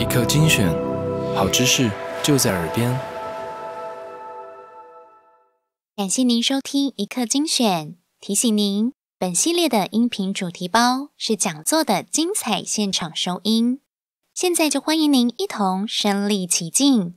一刻精选，好知识就在耳边。感谢您收听一刻精选，提醒您本系列的音频主题包是讲座的精彩现场收音。现在就欢迎您一同身临其境。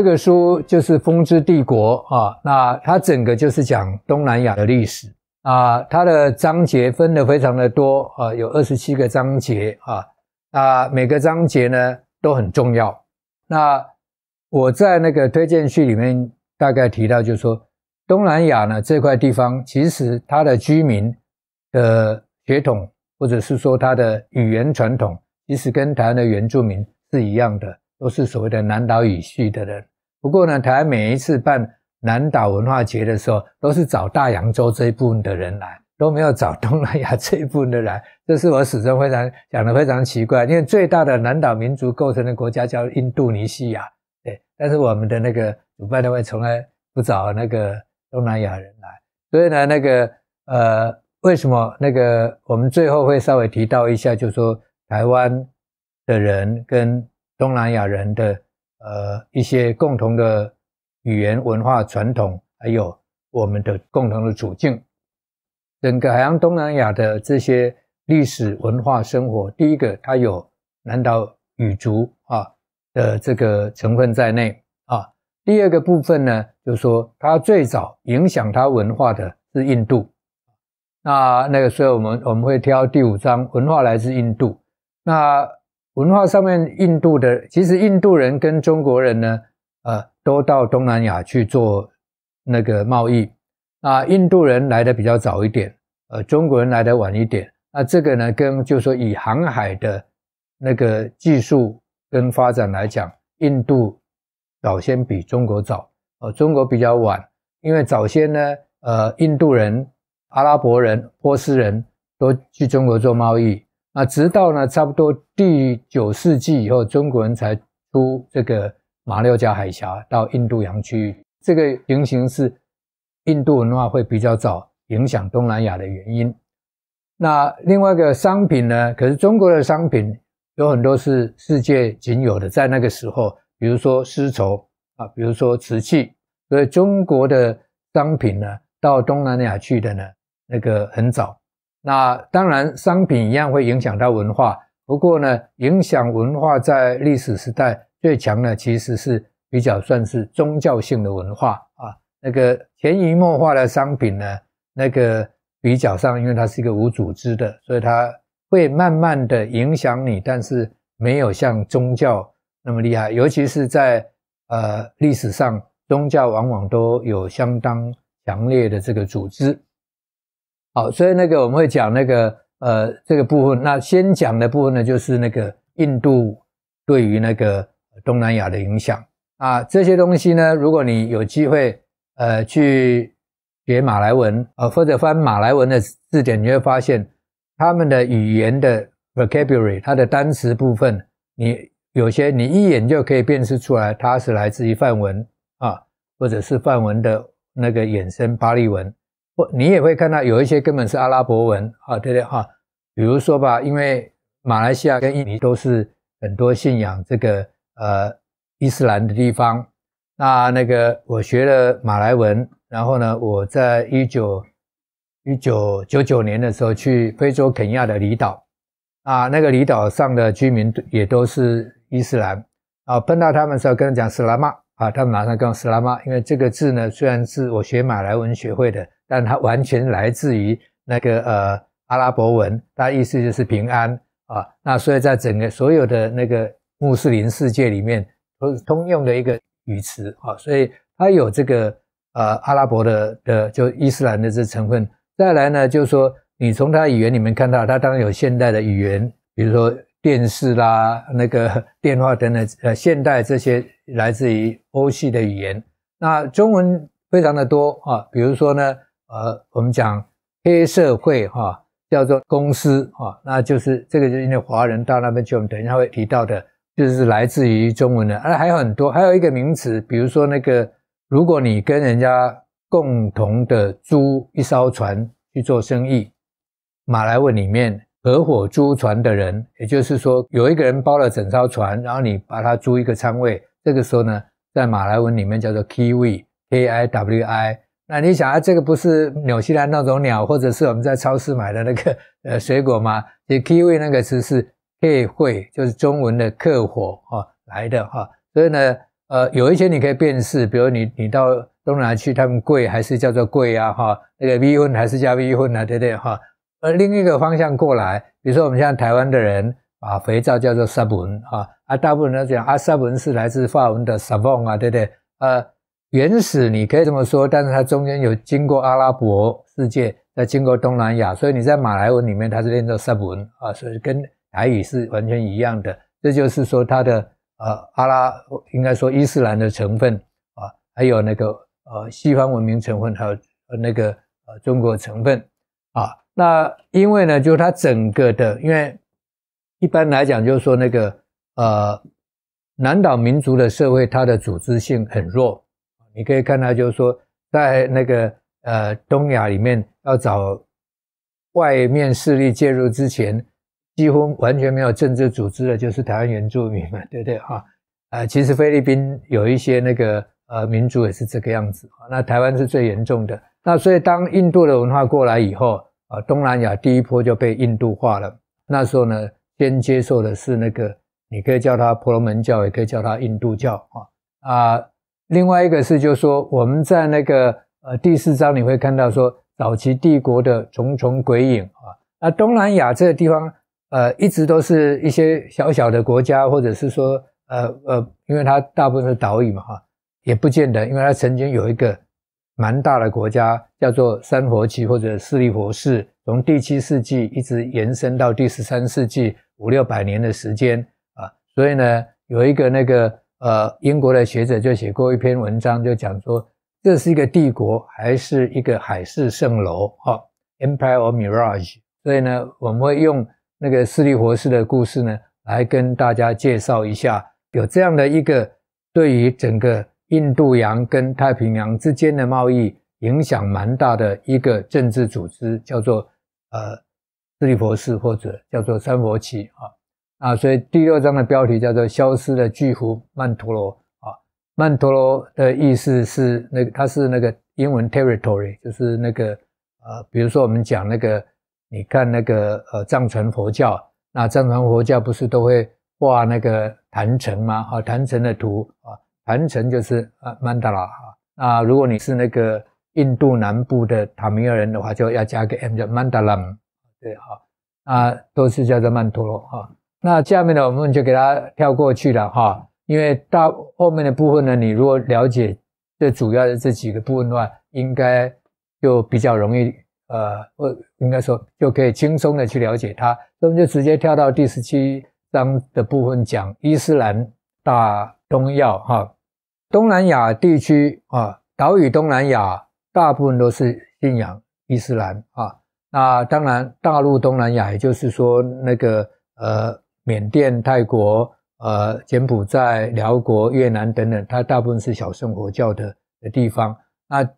这个书就是《风之帝国》啊，那它整个就是讲东南亚的历史啊。它的章节分的非常的多，啊，有二十七个章节啊。那每个章节呢都很重要。那我在那个推荐序里面大概提到，就是说东南亚呢这块地方，其实它的居民的血统，或者是说它的语言传统，其实跟台湾的原住民是一样的，都是所谓的南岛语系的人。不过呢，台湾每一次办南岛文化节的时候，都是找大洋洲这一部分的人来，都没有找东南亚这一部分的人。这是我始终非常讲的非常奇怪，因为最大的南岛民族构成的国家叫印度尼西亚，对，但是我们的那个主办单位从来不找那个东南亚人来。所以呢，那个呃，为什么那个我们最后会稍微提到一下，就说台湾的人跟东南亚人的。呃，一些共同的语言、文化、传统，还有我们的共同的处境，整个海洋东南亚的这些历史文化生活，第一个它有南岛语族啊的这个成分在内啊。第二个部分呢，就说它最早影响它文化的是印度。那那个时候，我们我们会挑第五章，文化来自印度。那文化上面，印度的其实印度人跟中国人呢，呃，都到东南亚去做那个贸易。那印度人来的比较早一点，呃，中国人来的晚一点。那这个呢，跟就是说以航海的那个技术跟发展来讲，印度早先比中国早，呃，中国比较晚。因为早先呢，呃，印度人、阿拉伯人、波斯人都去中国做贸易。啊，直到呢，差不多第九世纪以后，中国人才出这个马六甲海峡到印度洋区域。这个情形是印度文化会比较早影响东南亚的原因。那另外一个商品呢，可是中国的商品有很多是世界仅有的，在那个时候，比如说丝绸啊，比如说瓷器，所以中国的商品呢，到东南亚去的呢，那个很早。那当然，商品一样会影响到文化。不过呢，影响文化在历史时代最强呢，其实是比较算是宗教性的文化啊。那个潜移默化的商品呢，那个比较上，因为它是一个无组织的，所以它会慢慢的影响你，但是没有像宗教那么厉害。尤其是在呃历史上，宗教往往都有相当强烈的这个组织。好，所以那个我们会讲那个呃这个部分。那先讲的部分呢，就是那个印度对于那个东南亚的影响啊。这些东西呢，如果你有机会呃去学马来文，呃或者翻马来文的字典，你会发现他们的语言的 vocabulary，它的单词部分，你有些你一眼就可以辨识出来，它是来自于梵文啊，或者是梵文的那个衍生巴利文。不，你也会看到有一些根本是阿拉伯文啊，对对哈，比如说吧，因为马来西亚跟印尼都是很多信仰这个呃伊斯兰的地方，那那个我学了马来文，然后呢，我在一九一九九九年的时候去非洲肯亚的离岛，啊，那个离岛上的居民也都是伊斯兰啊，碰到他们时候跟他讲斯拉玛啊，他们马上跟我拉玛，因为这个字呢虽然是我学马来文学会的。但它完全来自于那个呃阿拉伯文，它意思就是平安啊。那所以在整个所有的那个穆斯林世界里面，都是通用的一个语词啊。所以它有这个呃阿拉伯的的就伊斯兰的这成分。再来呢，就是说你从它语言里面看到，它当然有现代的语言，比如说电视啦、那个 电话等等呃现代这些来自于欧系的语言。那中文非常的多啊，比如说呢。呃，我们讲黑社会哈，叫做公司啊，那就是这个就是因为华人到那边去，我们等一下会提到的，就是来自于中文的。啊、还有很多，还有一个名词，比如说那个，如果你跟人家共同的租一艘船去做生意，马来文里面合伙租船的人，也就是说有一个人包了整艘船，然后你把它租一个舱位，这个时候呢，在马来文里面叫做 kiwi k i w i。那你想啊，这个不是纽西兰那种鸟，或者是我们在超市买的那个 呃水果吗？Kiwi 那个词是 k 会，就是中文的克火啊来的哈。所以呢，呃，有一些你可以辨识，比如你你到东南亚去，他们贵还是叫做贵啊哈，那个 v e 还是叫 v e 啊，对不对哈？而另一个方向过来，比如说我们现在台湾的人啊，肥皂叫做 soap 啊，啊大部分人都讲，啊 soap 是来自法文的 savon 啊，对不对？呃。原始你可以这么说，但是它中间有经过阿拉伯世界，再经过东南亚，所以你在马来文里面它是念作沙普文啊，所以跟台语是完全一样的。这就是说它的呃阿拉应该说伊斯兰的成分啊，还有那个呃西方文明成分，还有呃那个呃中国成分啊。那因为呢，就它整个的，因为一般来讲就是说那个呃南岛民族的社会，它的组织性很弱。你可以看到，就是说，在那个呃东亚里面，要找外面势力介入之前，几乎完全没有政治组织的，就是台湾原住民嘛，对不对啊？呃，其实菲律宾有一些那个呃民族也是这个样子，那台湾是最严重的。那所以当印度的文化过来以后，啊，东南亚第一波就被印度化了。那时候呢，先接受的是那个，你可以叫它婆罗门教，也可以叫它印度教啊啊。另外一个是，就是说我们在那个呃第四章你会看到说，早期帝国的重重鬼影啊。那东南亚这个地方，呃，一直都是一些小小的国家，或者是说，呃呃，因为它大部分是岛屿嘛，哈，也不见得，因为它曾经有一个蛮大的国家叫做三佛齐或者四力佛寺，从第七世纪一直延伸到第十三世纪五六百年的时间啊，所以呢，有一个那个。呃，英国的学者就写过一篇文章，就讲说这是一个帝国还是一个海市蜃楼，哦 e m p i r e of Mirage。所以呢，我们会用那个斯利佛斯的故事呢，来跟大家介绍一下，有这样的一个对于整个印度洋跟太平洋之间的贸易影响蛮大的一个政治组织，叫做呃斯利佛斯或者叫做三佛旗啊。啊，所以第六章的标题叫做《消失的巨幅曼陀罗》啊。曼陀罗的意思是那个，它是那个英文 territory，就是那个呃，比如说我们讲那个，你看那个呃，藏传佛教，那藏传佛教不是都会画那个坛城吗？啊，坛城的图啊，坛城就是啊曼达拉啊。那如果你是那个印度南部的塔米尔人的话，就要加个 m 叫曼达拉，对哈，那都是叫做曼陀罗哈。那下面呢，我们就给大家跳过去了哈，因为大后面的部分呢，你如果了解最主要的这几个部分的话，应该就比较容易呃，我应该说就可以轻松的去了解它。那么就直接跳到第十七章的部分讲伊斯兰大东亚哈，东南亚地区啊，岛屿东南亚大部分都是信仰伊斯兰啊。那当然大陆东南亚，也就是说那个呃。缅甸、泰国、呃、柬埔寨、辽国、越南等等，它大部分是小乘佛教的的地方。那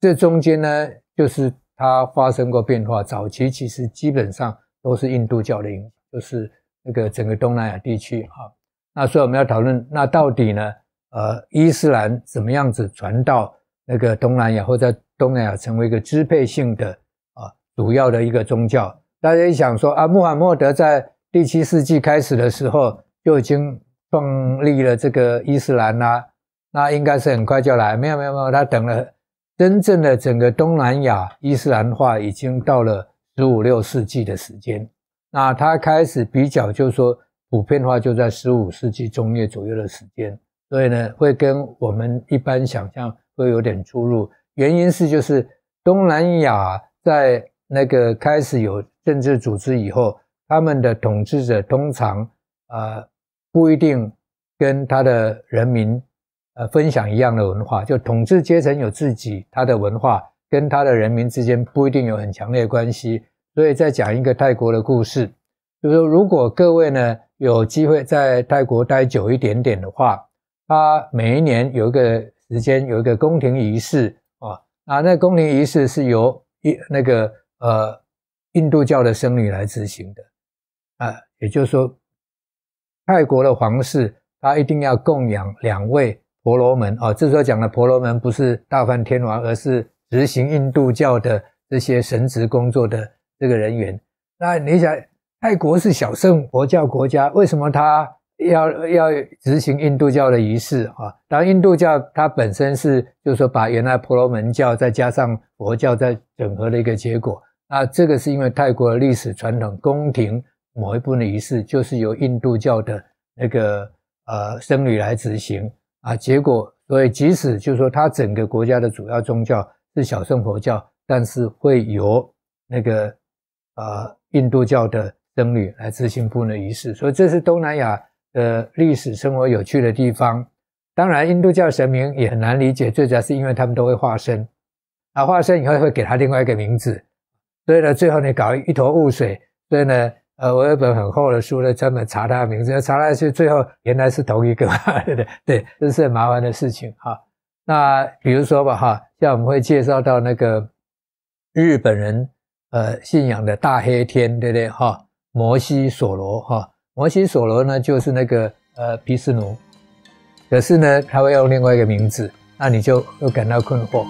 这中间呢，就是它发生过变化。早期其实基本上都是印度教的，就是那个整个东南亚地区哈。那所以我们要讨论，那到底呢？呃，伊斯兰怎么样子传到那个东南亚，或在东南亚成为一个支配性的啊主要的一个宗教？大家一想说啊，穆罕默德在第七世纪开始的时候，就已经创立了这个伊斯兰啊，那应该是很快就来。没有，没有，没有，他等了真正的整个东南亚伊斯兰化已经到了十五六世纪的时间。那他开始比较，就是说普遍化，就在十五世纪中叶左右的时间。所以呢，会跟我们一般想象会有点出入。原因是就是东南亚在那个开始有政治组织以后。他们的统治者通常，呃，不一定跟他的人民，呃，分享一样的文化。就统治阶层有自己他的文化，跟他的人民之间不一定有很强烈关系。所以在讲一个泰国的故事，就说如果各位呢有机会在泰国待久一点点的话，他每一年有一个时间有一个宫廷仪式啊，啊，那宫廷仪式是由一那个呃印度教的僧侣来执行的。啊，也就是说，泰国的皇室他一定要供养两位婆罗门哦。这时候讲的婆罗门不是大梵天王，而是执行印度教的这些神职工作的这个人员。那你想，泰国是小圣佛教国家，为什么他要要执行印度教的仪式啊？当然，印度教它本身是就是说把原来婆罗门教再加上佛教再整合的一个结果。那这个是因为泰国的历史传统，宫廷。某一部分的仪式就是由印度教的那个呃僧侣来执行啊，结果所以即使就说他整个国家的主要宗教是小乘佛教，但是会由那个呃印度教的僧侣来执行部分仪式，所以这是东南亚的历史生活有趣的地方。当然，印度教神明也很难理解，最主要是因为他们都会化身，啊，化身以后会给他另外一个名字，所以呢，最后你搞一头雾水，所以呢。呃，我有本很厚的书呢，专门查他的名字，查来去，最后原来是同一个，对对？对，这是很麻烦的事情哈。那比如说吧，哈，像我们会介绍到那个日本人，呃，信仰的大黑天，对不对？哈，摩西索罗哈，摩西索罗呢就是那个呃毗湿奴，可是呢他会用另外一个名字，那你就会感到困惑。